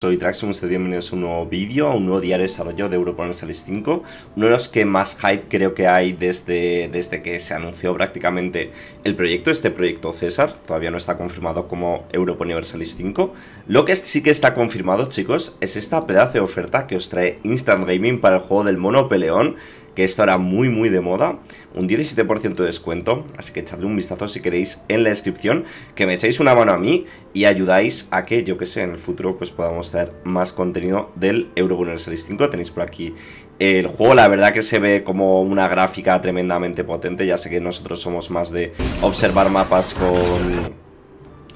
Soy Traxxum, ustedes bienvenidos a un nuevo vídeo, a un nuevo diario de desarrollo de Europa Universalis 5 Uno de los que más hype creo que hay desde, desde que se anunció prácticamente el proyecto Este proyecto César, todavía no está confirmado como Europa Universalis 5 Lo que sí que está confirmado chicos, es esta pedazo de oferta que os trae Instant Gaming para el juego del mono peleón que esto era muy muy de moda, un 17% de descuento, así que echadle un vistazo si queréis en la descripción, que me echéis una mano a mí y ayudáis a que, yo que sé, en el futuro pues podamos traer más contenido del euro Series 5, tenéis por aquí el juego, la verdad que se ve como una gráfica tremendamente potente, ya sé que nosotros somos más de observar mapas con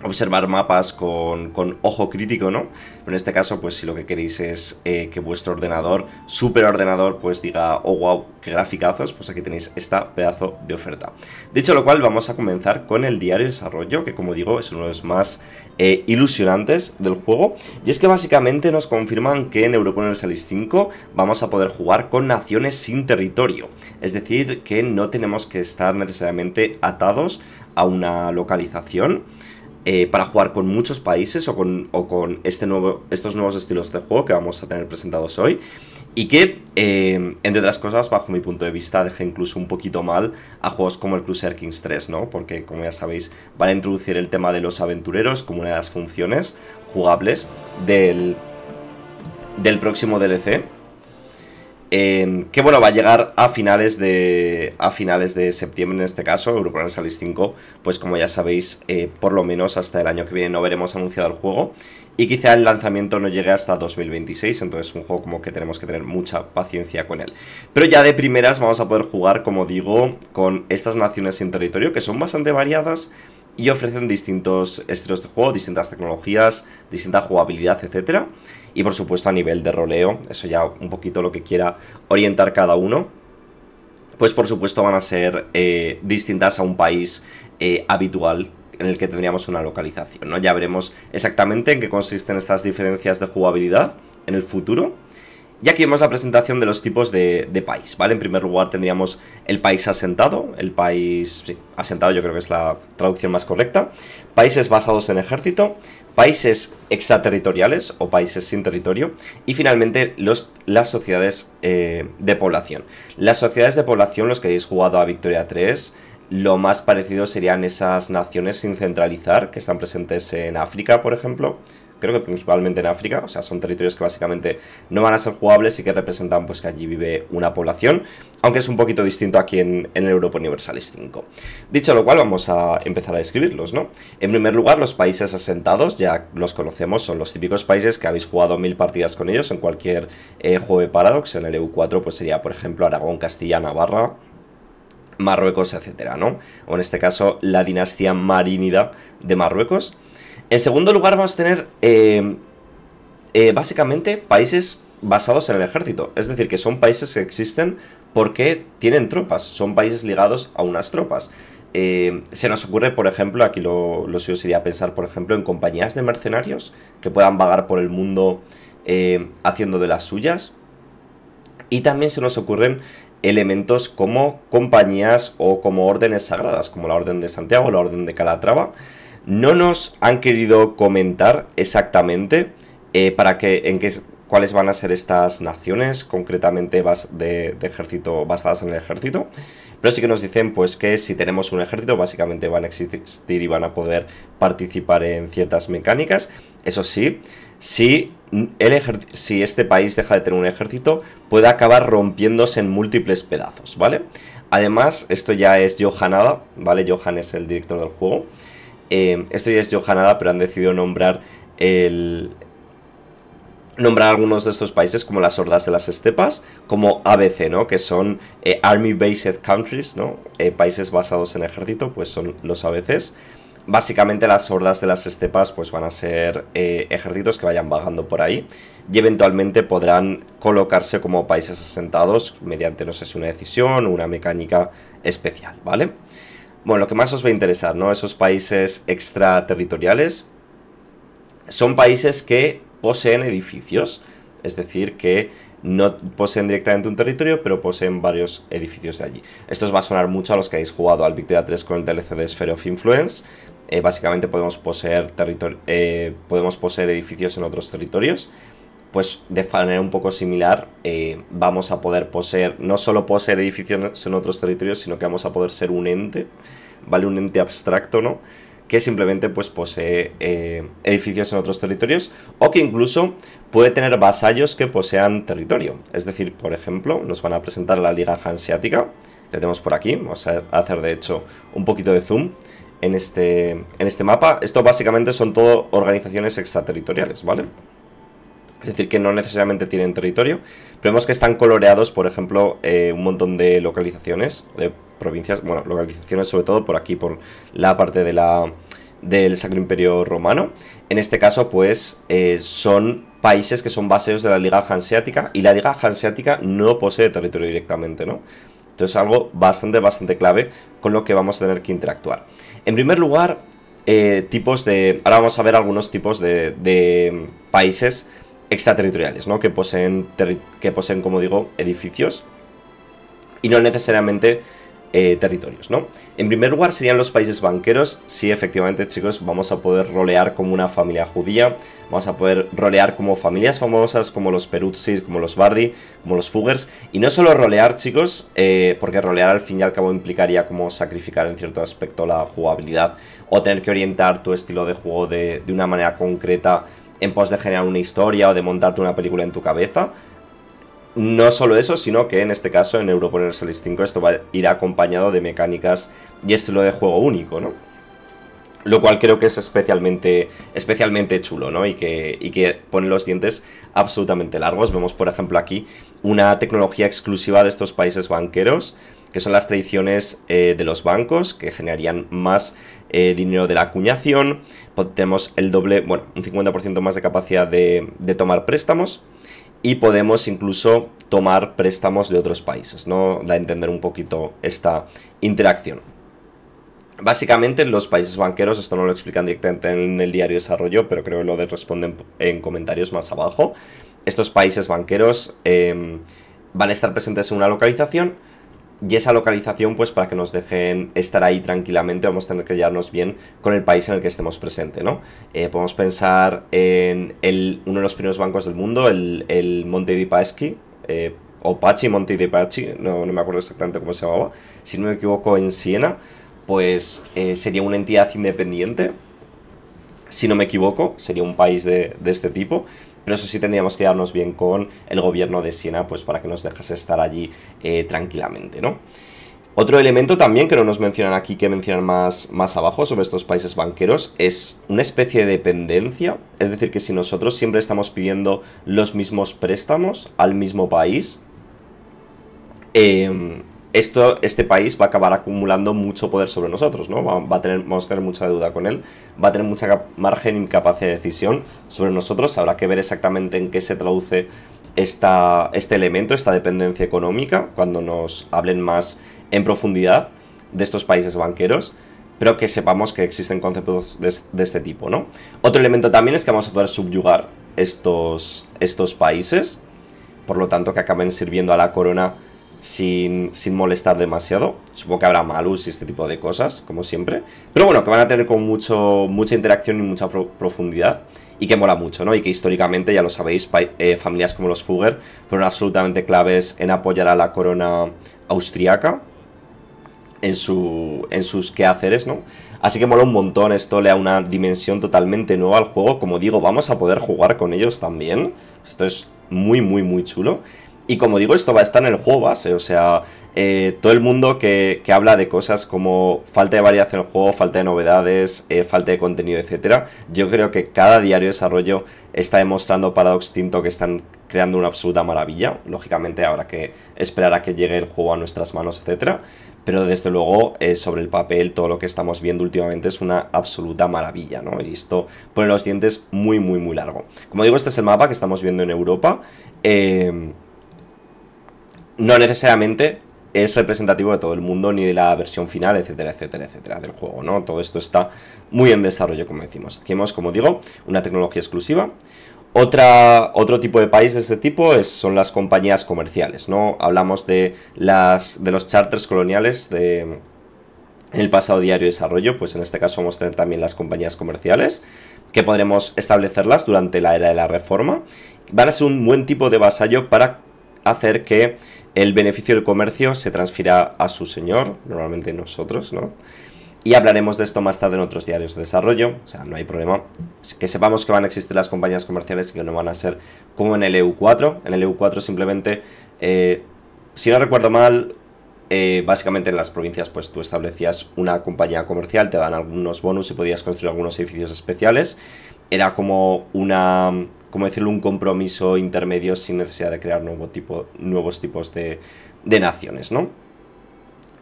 observar mapas con, ojo crítico, ¿no? en este caso, pues si lo que queréis es eh, que vuestro ordenador, super ordenador, pues diga, oh wow, qué graficazos, pues aquí tenéis esta pedazo de oferta. Dicho lo cual, vamos a comenzar con el diario de desarrollo, que como digo, es uno de los más eh, ilusionantes del juego. Y es que básicamente nos confirman que en Europoner Salis 5 vamos a poder jugar con naciones sin territorio. Es decir, que no tenemos que estar necesariamente atados a una localización eh, para jugar con muchos países o con, este nuevo, estos nuevos estilos de juego que vamos a tener presentados hoy. Y que, eh, entre otras cosas, bajo mi punto de vista, deja incluso un poquito mal a juegos como el Crusader Kings 3, ¿no? Porque, como ya sabéis, van a introducir el tema de los aventureros como una de las funciones jugables del, del próximo DLC que bueno, va a llegar a finales de a finales de septiembre en este caso, Europa Salis 5, pues como ya sabéis, eh, por lo menos hasta el año que viene no veremos anunciado el juego y quizá el lanzamiento no llegue hasta 2026, entonces es un juego como que tenemos que tener mucha paciencia con él. Pero ya de primeras vamos a poder jugar, como digo, con estas naciones sin territorio que son bastante variadas y ofrecen distintos estilos de juego, distintas tecnologías, distinta jugabilidad, etc. Y por supuesto a nivel de roleo, eso ya un poquito lo que quiera orientar cada uno, pues por supuesto van a ser eh, distintas a un país eh, habitual en el que tendríamos una localización, ¿no? Ya veremos exactamente en qué consisten estas diferencias de jugabilidad en el futuro y aquí vemos la presentación de los tipos de, país, ¿vale? En primer lugar tendríamos el país asentado, el país asentado yo creo que es la traducción más correcta, países basados en ejército, países extraterritoriales o países sin territorio y finalmente los, las sociedades eh, de población. Las sociedades de población, los que hayáis jugado a Victoria 3, lo más parecido serían esas naciones sin centralizar que están presentes en África, por ejemplo, creo que principalmente en África, o sea, son territorios que básicamente no van a ser jugables y que representan pues que allí vive una población, aunque es un poquito distinto aquí en, el Europa Universalis 5. Dicho lo cual, vamos a empezar a describirlos, ¿no? En primer lugar, los países asentados, ya los conocemos, son los típicos países que habéis jugado mil partidas con ellos en cualquier eh, juego de Paradox, en el EU4 pues sería, por ejemplo, Aragón, Castilla, Navarra, Marruecos, etcétera, ¿no? O en este caso, la dinastía marínida de Marruecos. En segundo lugar vamos a tener eh, eh, básicamente países basados en el ejército, es decir, que son países que existen porque tienen tropas, son países ligados a unas tropas. Eh, se nos ocurre, por ejemplo, aquí lo, lo suyo sería pensar, por ejemplo, en compañías de mercenarios que puedan vagar por el mundo haciendo de las suyas. Y también se nos ocurren elementos como compañías o como órdenes sagradas, como la Orden de Santiago, la Orden de Calatrava, no nos han querido comentar exactamente eh, para en qué, cuáles van a ser estas naciones, concretamente de, ejército, basadas en el ejército. Pero sí que nos dicen pues que si tenemos un ejército, básicamente van a existir y van a poder participar en ciertas mecánicas. Eso sí, si, si este país deja de tener un ejército, puede acabar rompiéndose en múltiples pedazos, ¿vale? Además, esto ya es Johanada, ¿vale? Johan es el director del juego. Eh, esto ya es Johanada, pero han decidido nombrar el, nombrar algunos de estos países como las hordas de las estepas, como ABC, ¿no? Que son eh, Army Based Countries, ¿no? Eh, países basados en ejército, pues son los ABCs. Básicamente las hordas de las estepas pues van a ser ejércitos que vayan vagando por ahí y eventualmente podrán colocarse como países asentados mediante, no sé si una decisión o una mecánica especial, ¿vale? vale bueno, lo que más os va a interesar, ¿no? Esos países extraterritoriales son países que poseen edificios, es decir, que no poseen directamente un territorio, pero poseen varios edificios de allí. Esto os va a sonar mucho a los que habéis jugado al Victoria 3 con el DLC de Sphere of Influence. Eh, básicamente podemos poseer, eh, podemos poseer edificios en otros territorios pues de manera un poco similar eh, vamos a poder poseer, no solo poseer edificios en otros territorios, sino que vamos a poder ser un ente, ¿vale? Un ente abstracto, ¿no? Que simplemente pues posee eh, edificios en otros territorios o que incluso puede tener vasallos que posean territorio. Es decir, por ejemplo, nos van a presentar la Liga Hanseática, que tenemos por aquí, vamos a hacer de hecho un poquito de zoom en este, en este mapa. Esto básicamente son todo organizaciones extraterritoriales, ¿vale? vale es decir, que no necesariamente tienen territorio. Pero vemos que están coloreados, por ejemplo, eh, un montón de localizaciones, de provincias, bueno, localizaciones sobre todo por aquí, por la parte de la, del Sacro Imperio Romano. En este caso, pues, eh, son países que son baseos de la Liga Hanseática y la Liga Hanseática no posee territorio directamente, ¿no? Entonces, algo bastante, bastante clave con lo que vamos a tener que interactuar. En primer lugar, eh, tipos de... Ahora vamos a ver algunos tipos de países extraterritoriales, ¿no? Que poseen, que poseen, como digo, edificios y no necesariamente eh, territorios, ¿no? En primer lugar serían los países banqueros. Sí, efectivamente, chicos, vamos a poder rolear como una familia judía, vamos a poder rolear como familias famosas, como los Peruzzi, como los Bardi, como los Fuggers. Y no solo rolear, chicos, eh, porque rolear al fin y al cabo implicaría como sacrificar en cierto aspecto la jugabilidad o tener que orientar tu estilo de juego de, de una manera concreta en pos de generar una historia o de montarte una película en tu cabeza. No solo eso, sino que en este caso en Europoner Series 5 esto va a ir acompañado de mecánicas y estilo de juego único, ¿no? Lo cual creo que es especialmente, especialmente chulo, ¿no? Y que, y que pone los dientes absolutamente largos. Vemos, por ejemplo, aquí una tecnología exclusiva de estos países banqueros que son las tradiciones eh, de los bancos, que generarían más eh, dinero de la acuñación, tenemos el doble, bueno, un 50% más de capacidad de, tomar préstamos y podemos incluso tomar préstamos de otros países, ¿no? Da a entender un poquito esta interacción. Básicamente los países banqueros, esto no lo explican directamente en el diario desarrollo, pero creo que lo responden en comentarios más abajo. Estos países banqueros eh, van a estar presentes en una localización y esa localización pues para que nos dejen estar ahí tranquilamente vamos a tener que llevarnos bien con el país en el que estemos presente, ¿no? Eh, podemos pensar en uno de los primeros bancos del mundo, el, Monte di Paschi, eh, o Pachi, Monte di Pachi, no, no, me acuerdo exactamente cómo se llamaba, si no me equivoco en Siena, pues eh, sería una entidad independiente, si no me equivoco, sería un país de, de este tipo, pero eso sí tendríamos que darnos bien con el gobierno de Siena, pues para que nos dejase estar allí eh, tranquilamente, ¿no? Otro elemento también que no nos mencionan aquí, que mencionan más, más abajo sobre estos países banqueros, es una especie de dependencia. Es decir, que si nosotros siempre estamos pidiendo los mismos préstamos al mismo país, eh, este país va a acabar acumulando mucho poder sobre nosotros, ¿no? Va, a tener, vamos a tener mucha deuda con él, va a tener mucha margen y de decisión sobre nosotros, habrá que ver exactamente en qué se traduce esta, este elemento, esta dependencia económica, cuando nos hablen más en profundidad de estos países banqueros, pero que sepamos que existen conceptos de, este tipo, ¿no? Otro elemento también es que vamos a poder subyugar estos, estos países, por lo tanto que acaben sirviendo a la corona sin, molestar demasiado. Supongo que habrá malus y este tipo de cosas, como siempre. Pero bueno, que van a tener con mucho, mucha interacción y mucha profundidad y que mola mucho, ¿no? Y que históricamente, ya lo sabéis, eh, familias como los Fugger fueron absolutamente claves en apoyar a la corona austriaca en, su, en sus quehaceres, ¿no? Así que mola un montón, esto le da una dimensión totalmente nueva al juego. Como digo, vamos a poder jugar con ellos también. Esto es muy, muy, muy chulo. Y como digo, esto va a estar en el juego base, o sea, eh, todo el mundo que, habla de cosas como falta de variedad en el juego, falta de novedades, eh, falta de contenido, etcétera, yo creo que cada diario de desarrollo está demostrando Paradox Tinto que están creando una absoluta maravilla. Lógicamente habrá que esperar a que llegue el juego a nuestras manos, etcétera, pero desde luego eh, sobre el papel todo lo que estamos viendo últimamente es una absoluta maravilla, ¿no? Y esto pone los dientes muy, muy, muy largo. Como digo, este es el mapa que estamos viendo en Europa. Eh, no necesariamente es representativo de todo el mundo, ni de la versión final, etcétera, etcétera, etcétera, del juego, ¿no? Todo esto está muy en desarrollo, como decimos. Aquí hemos, como digo, una tecnología exclusiva. Otra, otro tipo de país de este tipo son las compañías comerciales, ¿no? Hablamos de, las, de los charters coloniales de, el pasado diario de desarrollo, pues en este caso vamos a tener también las compañías comerciales, que podremos establecerlas durante la era de la reforma. Van a ser un buen tipo de vasallo para hacer que el beneficio del comercio se transfiera a su señor, normalmente nosotros, ¿no? Y hablaremos de esto más tarde en otros diarios de desarrollo, o sea, no hay problema. Que sepamos que van a existir las compañías comerciales y que no van a ser como en el EU4. En el EU4 simplemente, eh, si no recuerdo mal, eh, básicamente en las provincias pues tú establecías una compañía comercial, te dan algunos bonus y podías construir algunos edificios especiales. Era como una como decirlo, un compromiso intermedio sin necesidad de crear nuevo tipo, nuevos tipos de, naciones, ¿no?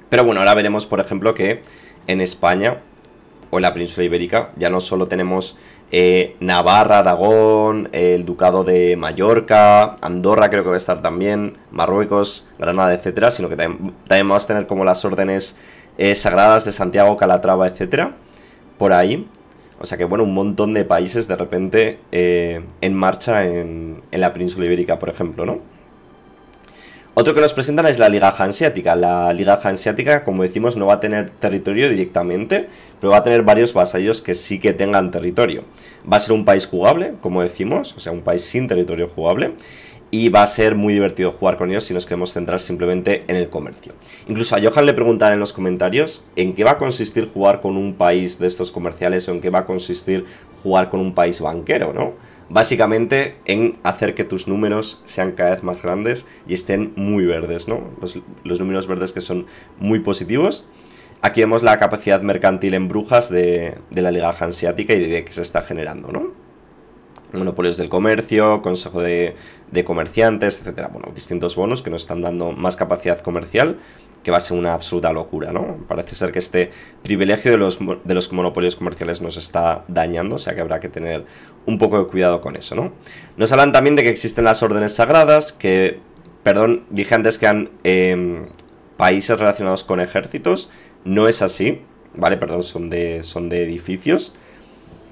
Pero bueno, ahora veremos, por ejemplo, que en España o en la península ibérica ya no solo tenemos eh, Navarra, Aragón, el Ducado de Mallorca, Andorra creo que va a estar también, Marruecos, Granada, etcétera, sino que también, vamos a tener como las órdenes eh, sagradas de Santiago, Calatrava, etcétera, por ahí. O sea que, bueno, un montón de países de repente eh, en marcha en, en, la península ibérica, por ejemplo, ¿no? Otro que nos presentan es la Liga Hanseática. La Liga Hanseática, como decimos, no va a tener territorio directamente, pero va a tener varios vasallos que sí que tengan territorio. Va a ser un país jugable, como decimos, o sea, un país sin territorio jugable y va a ser muy divertido jugar con ellos si nos queremos centrar simplemente en el comercio. Incluso a Johan le preguntaré en los comentarios en qué va a consistir jugar con un país de estos comerciales o en qué va a consistir jugar con un país banquero, ¿no? Básicamente en hacer que tus números sean cada vez más grandes y estén muy verdes, ¿no? Los, números verdes que son muy positivos. Aquí vemos la capacidad mercantil en brujas de, de la Liga Hanseática y de que se está generando, ¿no? monopolios del comercio, consejo de, comerciantes, etcétera. Bueno, distintos bonos que nos están dando más capacidad comercial, que va a ser una absoluta locura, ¿no? Parece ser que este privilegio de los, monopolios comerciales nos está dañando, o sea que habrá que tener un poco de cuidado con eso, ¿no? Nos hablan también de que existen las órdenes sagradas, que, perdón, dije antes que han em, países relacionados con ejércitos, no es así, ¿vale? Perdón, son de, son de edificios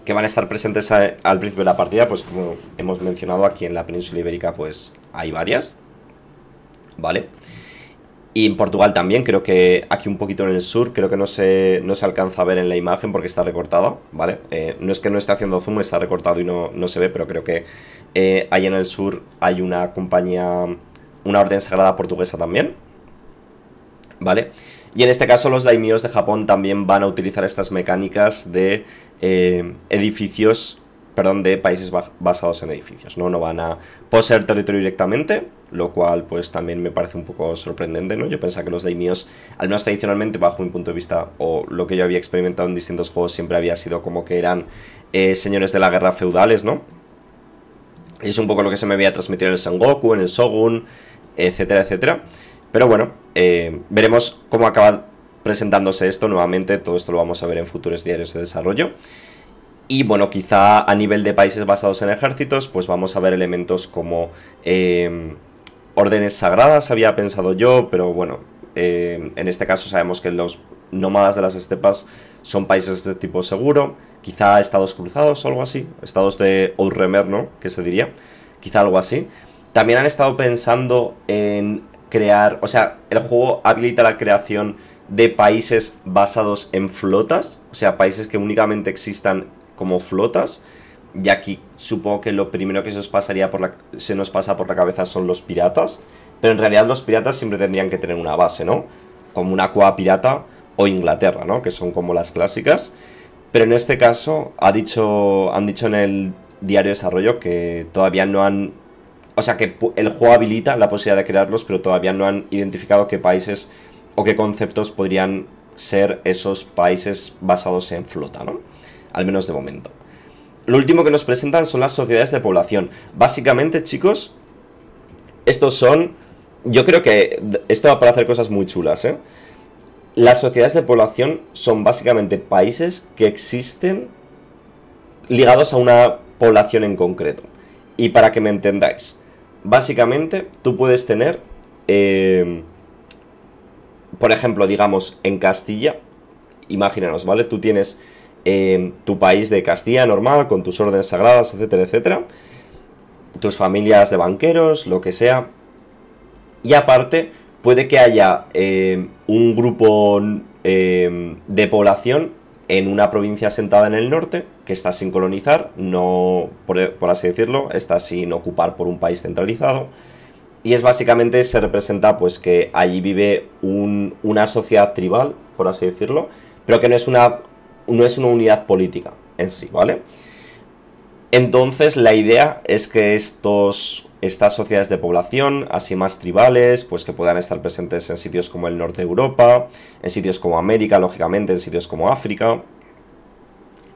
que van a estar presentes al principio de la partida, pues como hemos mencionado aquí en la península ibérica, pues hay varias, ¿vale? Y en Portugal también, creo que aquí un poquito en el sur, creo que no se, no se alcanza a ver en la imagen porque está recortado, ¿vale? Eh, no es que no esté haciendo zoom, está recortado y no, se ve, pero creo que eh, ahí en el sur hay una compañía, una orden sagrada portuguesa también, ¿vale? vale y en este caso los daimios de Japón también van a utilizar estas mecánicas de eh, edificios, perdón, de países basados en edificios, ¿no? No van a poseer territorio directamente, lo cual pues también me parece un poco sorprendente, ¿no? Yo pensaba que los daimios, al menos tradicionalmente, bajo mi punto de vista, o lo que yo había experimentado en distintos juegos, siempre había sido como que eran eh, señores de la guerra feudales, ¿no? Y es un poco lo que se me había transmitido en el Sengoku, en el Shogun, etcétera, etcétera. Pero bueno, eh, veremos cómo acaba presentándose esto nuevamente, todo esto lo vamos a ver en futuros diarios de desarrollo. Y bueno, quizá a nivel de países basados en ejércitos, pues vamos a ver elementos como em, órdenes sagradas, había pensado yo, pero bueno, em, en este caso sabemos que los nómadas de las estepas son países de este tipo seguro, quizá estados cruzados o algo así, estados de Outremer, ¿no? Que se diría, quizá algo así. También han estado pensando en crear, o sea, el juego habilita la creación de países basados en flotas, o sea, países que únicamente existan como flotas. Y aquí supongo que lo primero que se nos, pasaría por la, se nos pasa por la cabeza son los piratas. Pero en realidad los piratas siempre tendrían que tener una base, ¿no? Como una cueva pirata o Inglaterra, ¿no? Que son como las clásicas. Pero en este caso ha dicho, han dicho en el diario de desarrollo que todavía no han o sea que el juego habilita la posibilidad de crearlos, pero todavía no han identificado qué países o qué conceptos podrían ser esos países basados en flota, ¿no? Al menos de momento. Lo último que nos presentan son las sociedades de población. Básicamente, chicos, estos son... Yo creo que esto va para hacer cosas muy chulas, ¿eh? Las sociedades de población son básicamente países que existen ligados a una población en concreto. Y para que me entendáis, básicamente tú puedes tener, em, por ejemplo, digamos, en Castilla, imagínanos, ¿vale? Tú tienes em, tu país de Castilla normal, con tus órdenes sagradas, etcétera, etcétera, tus familias de banqueros, lo que sea, y aparte puede que haya em, un grupo de población en una provincia asentada en el norte, que está sin colonizar, no, por, así decirlo, está sin ocupar por un país centralizado. Y es básicamente, se representa pues que allí vive una sociedad tribal, por así decirlo, pero que no es una, no es una unidad política en sí, ¿vale? vale entonces la idea es que estos, estas sociedades de población, así más tribales, pues que puedan estar presentes en sitios como el norte de Europa, en sitios como América, lógicamente, en sitios como África,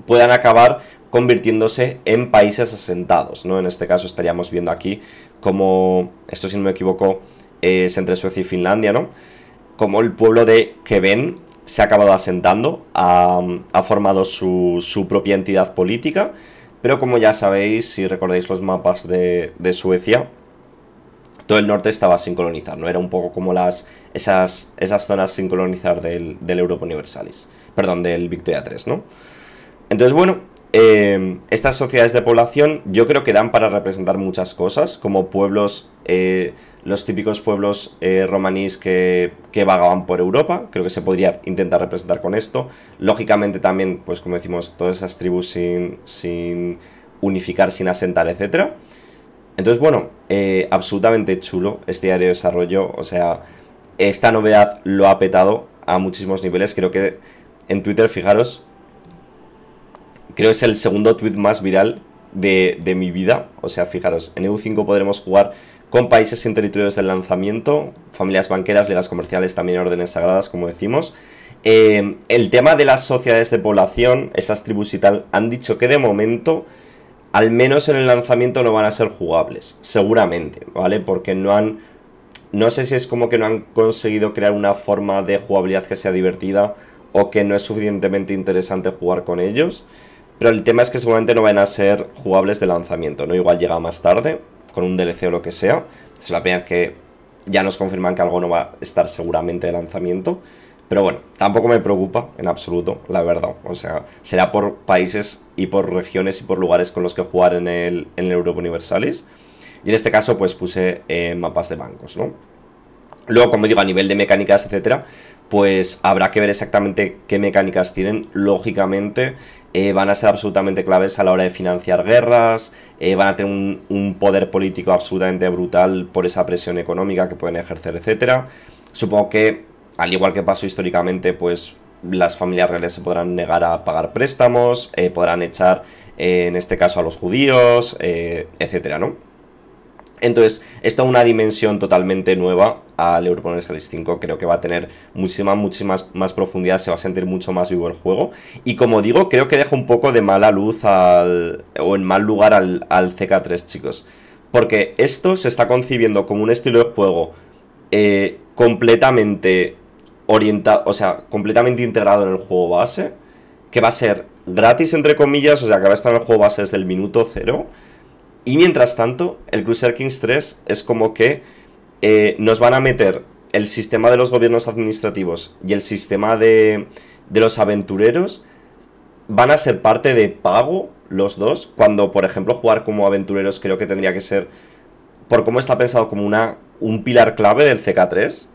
puedan acabar convirtiéndose en países asentados, ¿no? En este caso estaríamos viendo aquí como, esto si no me equivoco, es entre Suecia y Finlandia, ¿no? Como el pueblo de Kven se ha acabado asentando, ha, formado su propia entidad política, pero como ya sabéis, si recordáis los mapas de, Suecia, todo el norte estaba sin colonizar, ¿no? Era un poco como las, esas, esas zonas sin colonizar del, Europa Universalis, perdón, del Victoria 3, ¿no? Entonces, bueno, em, estas sociedades de población yo creo que dan para representar muchas cosas, como pueblos... Eh, los típicos pueblos eh, romaníes que, que, vagaban por Europa, creo que se podría intentar representar con esto. Lógicamente también, pues como decimos, todas esas tribus sin, sin unificar, sin asentar, etc. Entonces, bueno, eh, absolutamente chulo este diario de desarrollo, o sea, esta novedad lo ha petado a muchísimos niveles, creo que en Twitter, fijaros, creo que es el segundo tweet más viral de, de mi vida, o sea, fijaros, en EU5 podremos jugar con países sin territorios del lanzamiento, familias banqueras, ligas comerciales, también órdenes sagradas, como decimos. Eh, el tema de las sociedades de población, estas tribus y tal, han dicho que de momento, al menos en el lanzamiento, no van a ser jugables, seguramente, ¿vale? Porque no han... No sé si es como que no han conseguido crear una forma de jugabilidad que sea divertida o que no es suficientemente interesante jugar con ellos. Pero el tema es que seguramente no van a ser jugables de lanzamiento, ¿no? Igual llega más tarde, con un DLC o lo que sea. Es la primera vez que ya nos confirman que algo no va a estar seguramente de lanzamiento. Pero bueno, tampoco me preocupa en absoluto, la verdad. O sea, será por países y por regiones y por lugares con los que jugar en el, en Europa Universalis. Y en este caso, pues puse eh, mapas de bancos, ¿no? Luego, como digo, a nivel de mecánicas, etcétera, pues habrá que ver exactamente qué mecánicas tienen. Lógicamente, eh, van a ser absolutamente claves a la hora de financiar guerras, eh, van a tener un, poder político absolutamente brutal por esa presión económica que pueden ejercer, etcétera. Supongo que, al igual que pasó históricamente, pues las familias reales se podrán negar a pagar préstamos, eh, podrán echar, en este caso, a los judíos, etcétera, ¿no? Entonces, esto es una dimensión totalmente nueva al Europoner series 5. Creo que va a tener muchísima, muchísima más, profundidad, se va a sentir mucho más vivo el juego. Y como digo, creo que deja un poco de mala luz al, o en mal lugar al, al CK3, chicos. Porque esto se está concibiendo como un estilo de juego eh, completamente orientado, o sea, completamente integrado en el juego base, que va a ser gratis, entre comillas, o sea, que va a estar en el juego base desde el minuto cero y mientras tanto, el Crusader Kings 3 es como que eh, nos van a meter el sistema de los gobiernos administrativos y el sistema de, de los aventureros van a ser parte de pago los dos, cuando por ejemplo jugar como aventureros creo que tendría que ser, por cómo está pensado, como una, un pilar clave del CK3.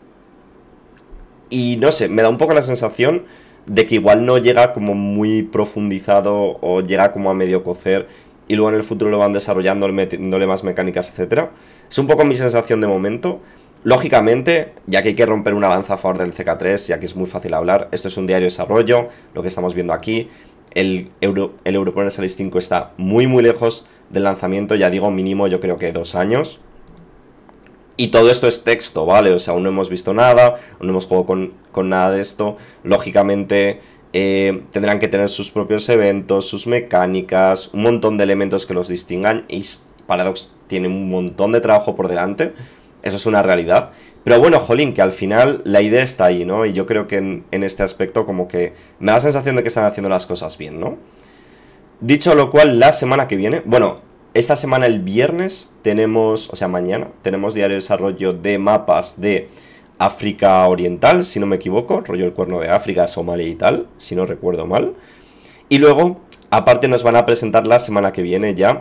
Y no sé, me da un poco la sensación de que igual no llega como muy profundizado o llega como a medio cocer y luego en el futuro lo van desarrollando, metiéndole más mecánicas, etcétera. Es un poco mi sensación de momento. Lógicamente, ya que hay que romper una lanza a favor del CK3, ya que es muy fácil hablar, esto es un diario de desarrollo, lo que estamos viendo aquí, el, Euro, el 5 está muy muy lejos del lanzamiento, ya digo mínimo yo creo que dos años. Y todo esto es texto, ¿vale? O sea, aún no hemos visto nada, no hemos jugado con, con nada de esto. Lógicamente, eh, tendrán que tener sus propios eventos, sus mecánicas, un montón de elementos que los distingan y Paradox tiene un montón de trabajo por delante, eso es una realidad. Pero bueno, jolín, que al final la idea está ahí, ¿no? Y yo creo que en, en este aspecto como que me da la sensación de que están haciendo las cosas bien, ¿no? Dicho lo cual, la semana que viene, bueno, esta semana el viernes tenemos, o sea, mañana, tenemos diario de desarrollo de mapas de África Oriental, si no me equivoco, rollo el cuerno de África, Somalia y tal, si no recuerdo mal. Y luego, aparte, nos van a presentar la semana que viene ya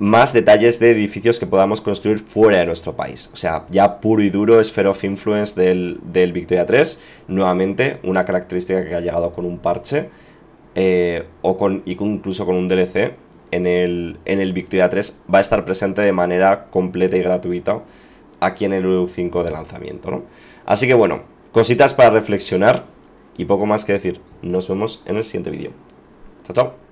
más detalles de edificios que podamos construir fuera de nuestro país. O sea, ya puro y duro Sphere of Influence del, Victoria 3, nuevamente una característica que ha llegado con un parche eh, o con, incluso con un DLC en el, en el Victoria 3 va a estar presente de manera completa y gratuita aquí en el EU5 de lanzamiento, ¿no? Así que bueno, cositas para reflexionar y poco más que decir. Nos vemos en el siguiente vídeo. Chao, chao.